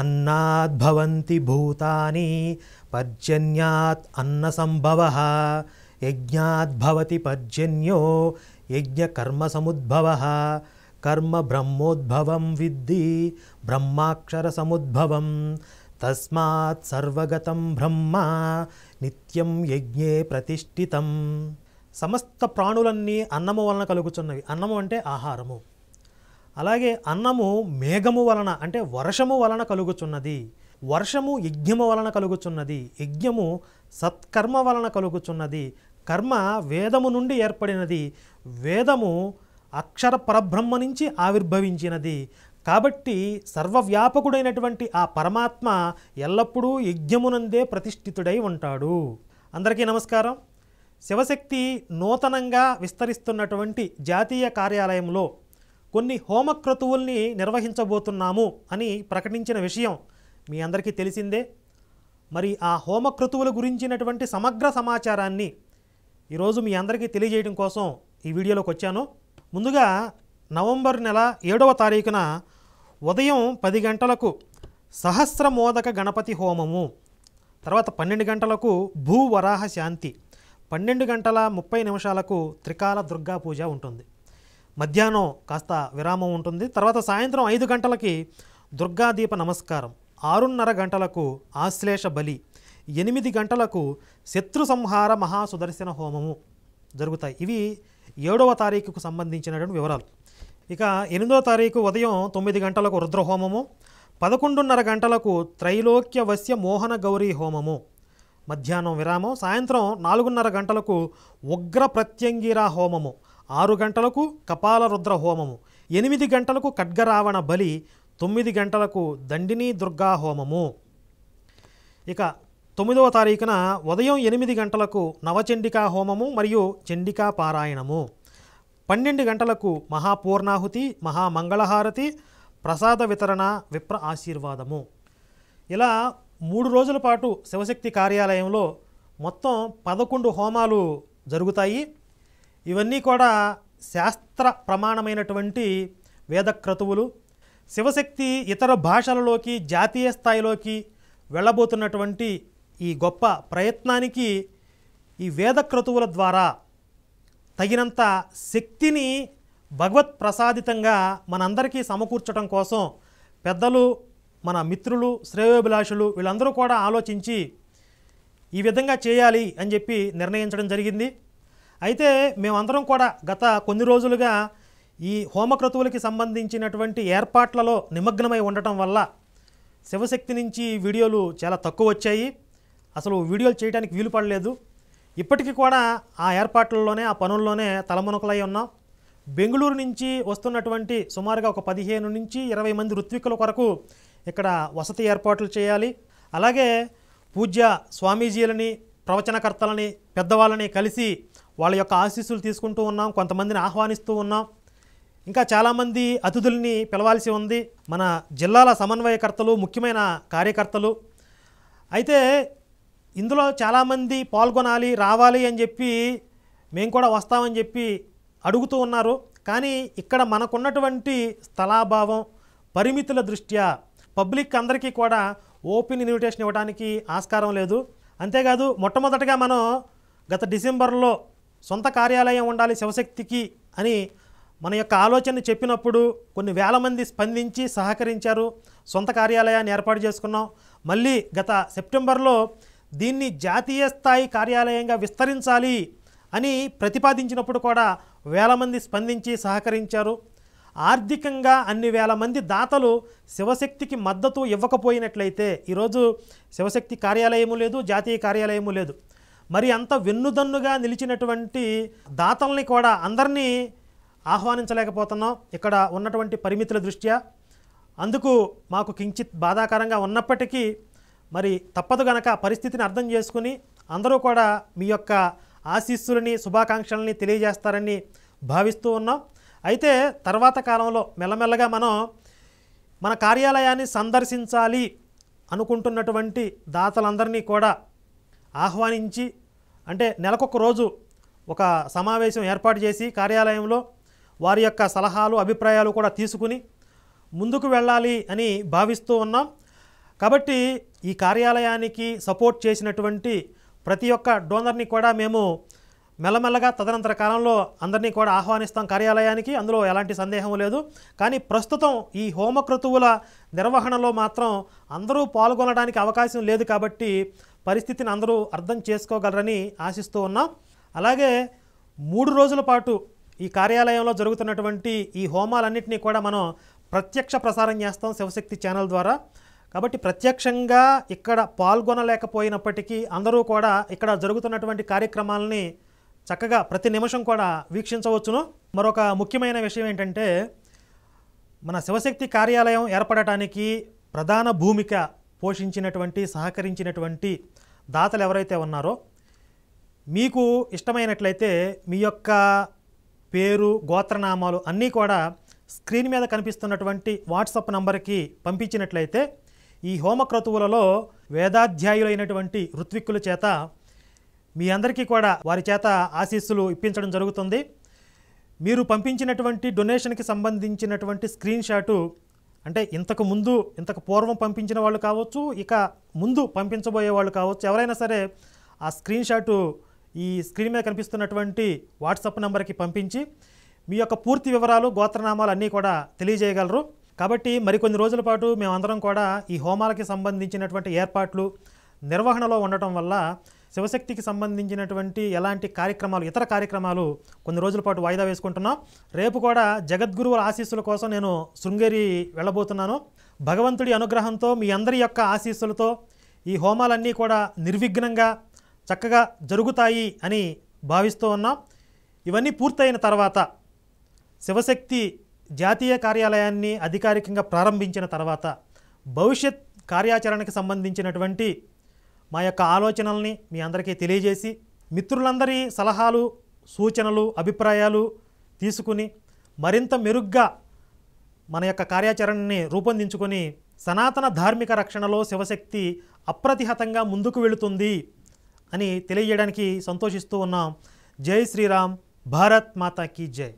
అన్నాద్భవంతి భూతాని పర్జన్యాత్ అన్న సంభవ యజ్ఞాద్భవతి పర్జన్యో యజ్ఞకర్మసముద్భవ కర్మ బ్రహ్మోద్భవం విద్ధి సముద్భవం తస్మాత్ సర్వగతం బ్రహ్మ నిత్యం యజ్ఞే ప్రతిష్ఠితం సమస్త ప్రాణులన్నీ అన్నము వలన కలుగుచున్నవి అన్నము అంటే ఆహారము అలాగే అన్నము మేఘము వలన అంటే వర్షము వలన కలుగుచున్నది వర్షము యజ్ఞము వలన కలుగుచున్నది యజ్ఞము సత్కర్మ వలన కలుగుచున్నది కర్మ వేదము నుండి ఏర్పడినది వేదము అక్షర పరబ్రహ్మ నుంచి ఆవిర్భవించినది కాబట్టి సర్వవ్యాపకుడైనటువంటి ఆ పరమాత్మ ఎల్లప్పుడూ యజ్ఞమునందే ప్రతిష్ఠితుడై ఉంటాడు అందరికీ నమస్కారం శివశక్తి నూతనంగా విస్తరిస్తున్నటువంటి జాతీయ కార్యాలయంలో కొన్ని హోమక్రతువుల్ని నిర్వహించబోతున్నాము అని ప్రకటించిన విషయం మీ అందరికీ తెలిసిందే మరి ఆ హోమక్రతువుల గురించినటువంటి సమగ్ర సమాచారాన్ని ఈరోజు మీ అందరికీ తెలియజేయడం కోసం ఈ వీడియోలోకి వచ్చాను ముందుగా నవంబర్ నెల ఏడవ తారీఖున ఉదయం పది గంటలకు సహస్రమోదక గణపతి హోమము తర్వాత పన్నెండు గంటలకు భూవరాహ శాంతి పన్నెండు గంటల ముప్పై నిమిషాలకు త్రికాల దుర్గా పూజ ఉంటుంది మధ్యాహ్నం కాస్త విరామం ఉంటుంది తర్వాత సాయంత్రం ఐదు గంటలకి దుర్గాదీప నమస్కారం ఆరున్నర గంటలకు ఆశ్లేష బలి ఎనిమిది గంటలకు శత్రు సంహార మహాసుదర్శన హోమము జరుగుతాయి ఇవి ఏడవ తారీఖుకు సంబంధించినటువంటి వివరాలు ఇక ఎనిమిదవ తారీఖు ఉదయం తొమ్మిది గంటలకు రుద్రహోమము పదకొండున్నర గంటలకు వశ్య మోహన గౌరీ హోమము మధ్యాహ్నం విరామం సాయంత్రం నాలుగున్నర గంటలకు ఉగ్ర ప్రత్యంగిరా హోమము ఆరు గంటలకు కపాలరుద్ర హోమము ఎనిమిది గంటలకు ఖడ్గరావణ బలి తొమ్మిది గంటలకు దండిని దుర్గా హోమము ఇక తొమ్మిదవ తారీఖున ఉదయం ఎనిమిది గంటలకు నవచండికా హోమము మరియు చండికా పారాయణము పన్నెండు గంటలకు మహాపూర్ణాహుతి మహామంగళహారతి ప్రసాద వితరణ విప్ర ఆశీర్వాదము ఇలా మూడు రోజుల పాటు శివశక్తి కార్యాలయంలో మొత్తం పదకొండు హోమాలు జరుగుతాయి ఇవన్నీ కూడా శాస్త్ర ప్రమాణమైనటువంటి వేదక్రతువులు శివశక్తి ఇతర భాషలలోకి జాతీయ స్థాయిలోకి వెళ్ళబోతున్నటువంటి ఈ గొప్ప ప్రయత్నానికి ఈ వేదక్రతువుల ద్వారా తగినంత శక్తిని భగవత్ ప్రసాదితంగా మనందరికీ సమకూర్చడం కోసం పెద్దలు మన మిత్రులు శ్రేయోభిలాషులు వీళ్ళందరూ కూడా ఆలోచించి ఈ విధంగా చేయాలి అని చెప్పి నిర్ణయించడం జరిగింది అయితే మేమందరం కూడా గత కొన్ని రోజులుగా ఈ హోమక్రతువులకి సంబంధించినటువంటి ఏర్పాట్లలో నిమగ్నమై ఉండటం వల్ల శివశక్తి నుంచి వీడియోలు చాలా తక్కువ వచ్చాయి అసలు వీడియోలు చేయడానికి వీలు పడలేదు ఇప్పటికీ కూడా ఆ ఏర్పాట్లలోనే ఆ పనుల్లోనే తలమునకలై ఉన్నాం బెంగళూరు నుంచి వస్తున్నటువంటి సుమారుగా ఒక పదిహేను నుంచి ఇరవై మంది ఋత్వికుల కొరకు ఇక్కడ వసతి ఏర్పాట్లు చేయాలి అలాగే పూజ్య స్వామీజీలని ప్రవచనకర్తలని పెద్దవాళ్ళని కలిసి వాళ్ళ యొక్క ఆశీస్సులు తీసుకుంటూ ఉన్నాం కొంతమందిని ఆహ్వానిస్తూ ఉన్నాం ఇంకా చాలామంది అతిథుల్ని పిలవాల్సి ఉంది మన జిల్లాల సమన్వయకర్తలు ముఖ్యమైన కార్యకర్తలు అయితే ఇందులో చాలామంది పాల్గొనాలి రావాలి అని చెప్పి మేము కూడా వస్తామని చెప్పి అడుగుతూ ఉన్నారు కానీ ఇక్కడ మనకున్నటువంటి స్థలాభావం పరిమితుల దృష్ట్యా పబ్లిక్ అందరికీ కూడా ఓపెన్ ఇన్విటేషన్ ఇవ్వడానికి ఆస్కారం లేదు అంతేకాదు మొట్టమొదటగా మనం గత డిసెంబర్లో సొంత కార్యాలయం ఉండాలి శివశక్తికి అని మన యొక్క ఆలోచన చెప్పినప్పుడు కొన్ని వేల మంది స్పందించి సహకరించారు సొంత కార్యాలయాన్ని ఏర్పాటు చేసుకున్నాం మళ్ళీ గత సెప్టెంబర్లో దీన్ని జాతీయ స్థాయి కార్యాలయంగా విస్తరించాలి అని ప్రతిపాదించినప్పుడు కూడా వేల మంది స్పందించి సహకరించారు ఆర్థికంగా అన్ని వేల మంది దాతలు శివశక్తికి మద్దతు ఇవ్వకపోయినట్లయితే ఈరోజు శివశక్తి కార్యాలయము లేదు జాతీయ కార్యాలయము లేదు మరి అంత వెన్నుదన్నుగా నిలిచినటువంటి దాతల్ని కూడా అందరినీ ఆహ్వానించలేకపోతున్నాం ఇక్కడ ఉన్నటువంటి పరిమితుల దృష్ట్యా అందుకు మాకు కించిత్ బాధాకరంగా ఉన్నప్పటికీ మరి తప్పదు గనక పరిస్థితిని అర్థం చేసుకుని అందరూ కూడా మీ యొక్క ఆశీస్సులని శుభాకాంక్షలని తెలియజేస్తారని భావిస్తూ ఉన్నాం అయితే తర్వాత కాలంలో మెల్లమెల్లగా మనం మన కార్యాలయాన్ని సందర్శించాలి అనుకుంటున్నటువంటి దాతలందరినీ కూడా ఆహ్వానించి అంటే నెలకొక రోజు ఒక సమావేశం ఏర్పాటు చేసి కార్యాలయంలో వారి యొక్క సలహాలు అభిప్రాయాలు కూడా తీసుకుని ముందుకు వెళ్ళాలి అని భావిస్తూ ఉన్నాం కాబట్టి ఈ కార్యాలయానికి సపోర్ట్ చేసినటువంటి ప్రతి ఒక్క డోనర్ని కూడా మేము మెల్లమెల్లగా తదనంతర కాలంలో అందరినీ కూడా ఆహ్వానిస్తాం కార్యాలయానికి అందులో ఎలాంటి సందేహం లేదు కానీ ప్రస్తుతం ఈ హోమక్రతువుల నిర్వహణలో మాత్రం అందరూ పాల్గొనడానికి అవకాశం లేదు కాబట్టి పరిస్థితిని అందరూ అర్థం చేసుకోగలరని ఆశిస్తూ ఉన్నాం అలాగే మూడు రోజుల పాటు ఈ కార్యాలయంలో జరుగుతున్నటువంటి ఈ హోమాలన్నింటినీ కూడా మనం ప్రత్యక్ష ప్రసారం చేస్తాం శివశక్తి ఛానల్ ద్వారా కాబట్టి ప్రత్యక్షంగా ఇక్కడ పాల్గొనలేకపోయినప్పటికీ అందరూ కూడా ఇక్కడ జరుగుతున్నటువంటి కార్యక్రమాలని చక్కగా ప్రతి నిమిషం కూడా వీక్షించవచ్చును మరొక ముఖ్యమైన విషయం ఏంటంటే మన శివశక్తి కార్యాలయం ఏర్పడటానికి ప్రధాన భూమిక పోషించినటువంటి సహకరించినటువంటి దాతలు ఎవరైతే ఉన్నారో మీకు ఇష్టమైనట్లయితే మీ యొక్క పేరు గోత్రనామాలు అన్నీ కూడా స్క్రీన్ మీద కనిపిస్తున్నటువంటి వాట్సాప్ నంబర్కి పంపించినట్లయితే ఈ హోమక్రతువులలో వేదాధ్యాయులైనటువంటి ఋత్విక్కుల చేత మీ అందరికీ కూడా వారి చేత ఆశీస్సులు ఇప్పించడం జరుగుతుంది మీరు పంపించినటువంటి డొనేషన్కి సంబంధించినటువంటి స్క్రీన్ షాటు అంటే ఇంతకు ముందు ఇంతకు పూర్వం పంపించిన వాళ్ళు కావచ్చు ఇక ముందు పంపించబోయే వాళ్ళు కావచ్చు ఎవరైనా సరే ఆ స్క్రీన్ షాటు ఈ స్క్రీన్ మీద కనిపిస్తున్నటువంటి వాట్సాప్ నెంబర్కి పంపించి మీ యొక్క పూర్తి వివరాలు గోత్రనామాలు అన్నీ కూడా తెలియజేయగలరు కాబట్టి మరికొన్ని రోజుల పాటు మేమందరం కూడా ఈ హోమాలకి సంబంధించినటువంటి ఏర్పాట్లు నిర్వహణలో ఉండటం వల్ల శివశక్తికి సంబంధించినటువంటి ఎలాంటి కార్యక్రమాలు ఇతర కార్యక్రమాలు కొన్ని రోజుల పాటు వాయిదా వేసుకుంటున్నాం రేపు కూడా జగద్గురువుల ఆశీస్సుల కోసం నేను శృంగేరి వెళ్ళబోతున్నాను భగవంతుడి అనుగ్రహంతో మీ అందరి యొక్క ఆశీస్సులతో ఈ హోమాలన్నీ కూడా నిర్విఘ్నంగా చక్కగా జరుగుతాయి అని భావిస్తూ ఉన్నాం ఇవన్నీ పూర్తయిన తర్వాత శివశక్తి జాతీయ కార్యాలయాన్ని అధికారికంగా ప్రారంభించిన తర్వాత భవిష్యత్ కార్యాచరణకు సంబంధించినటువంటి మా యొక్క ఆలోచనల్ని మీ అందరికీ తెలియజేసి మిత్రులందరి సలహాలు సూచనలు అభిప్రాయాలు తీసుకుని మరింత మెరుగ్గా మన యొక్క కార్యాచరణని రూపొందించుకొని సనాతన ధార్మిక రక్షణలో శివశక్తి అప్రతిహతంగా ముందుకు వెళుతుంది అని తెలియజేయడానికి సంతోషిస్తూ ఉన్నాం జై శ్రీరామ్ భారత్ మాతాకి జై